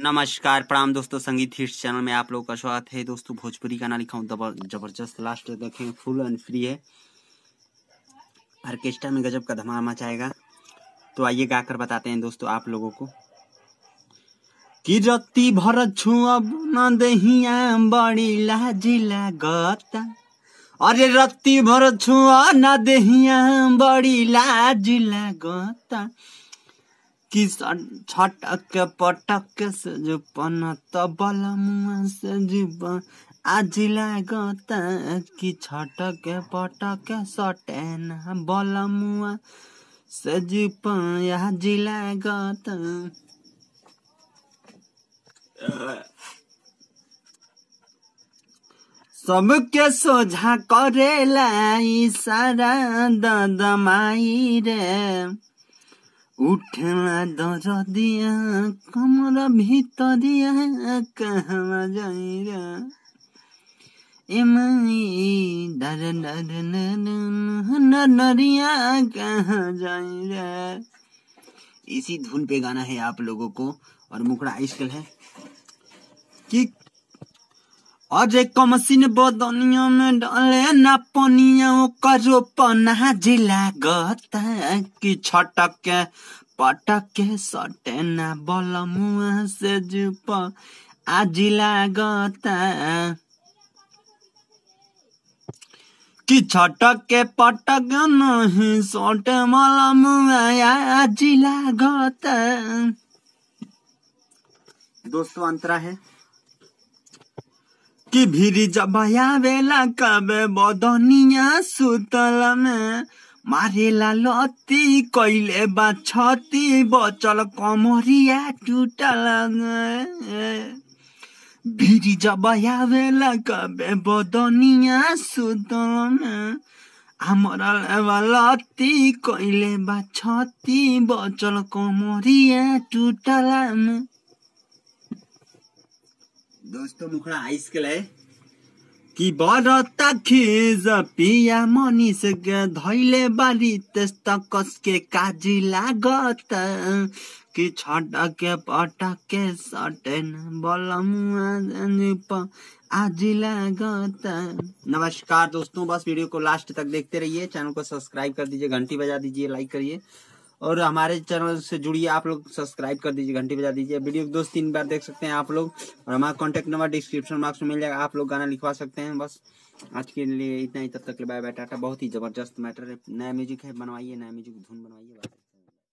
नमस्कार प्रणाम दोस्तों संगीत हिट चैनल में आप लोग का स्वागत है दोस्तों भोजपुरी गाना लिखा हूँ जबरदस्त लास्ट देखें फुल एंड फ्री है ऑर्केस्ट्रा में गजब का धमाल मचाएगा तो आइए गाकर बताते हैं दोस्तों आप लोगों को कि रत्ती भर छू अब न दहिया बड़ी लाजी लागत अरे रत्ती भर छू न दहिया बड़ी लाजी लागत किस छटक पटक से जो से आज कि छटक पटक सटेन से आज सबके सोझा करेला इशारा ददमाई रे उठला दो दिया कमरा भी दिया कहवा जाएगा इसी धुन पे गाना है आप लोगों को और मुकड़ा आइसकल है कि एक मशीन बदनिया में डाले ना पनिया करो पना जिला गता कि छटके पटके सटे ना बोल मुआ से जुप आज लागत कि छटके पटक नहीं सटे मलमुआ आजिला गता दोस्तों अंतरा है कि भीरी जबया बेला कबे बदनिया सुतल में मारेला लती कैले बा बचल कमरिया टूटल भीरी जबया बेला कबे बदनिया सुतल में हमरा लती कैले बा बचल कमरिया टूटल में दोस्तों मुखड़ा आइस के लाए कि बरत खिज पिया मनिस धैले बारी त्यस्त कसके काजी लागत कि छटके पटके सटेन बलमुआ आज लागत नमस्कार दोस्तों बस वीडियो को लास्ट तक देखते रहिए चैनल को सब्सक्राइब कर दीजिए घंटी बजा दीजिए लाइक करिए और हमारे चैनल से जुड़िए आप लोग सब्सक्राइब कर दीजिए घंटी बजा दीजिए वीडियो दो तीन बार देख सकते हैं आप लोग और हमारा कॉन्टैक्ट नंबर डिस्क्रिप्शन बॉक्स में मिल जाएगा आप लोग गाना लिखवा सकते हैं बस आज के लिए इतना ही तब तक बाय बाय टाटा बहुत ही जबरदस्त मैटर है नया म्यूजिक है बनवाइए नया म्यूजिक धुन बनवाइए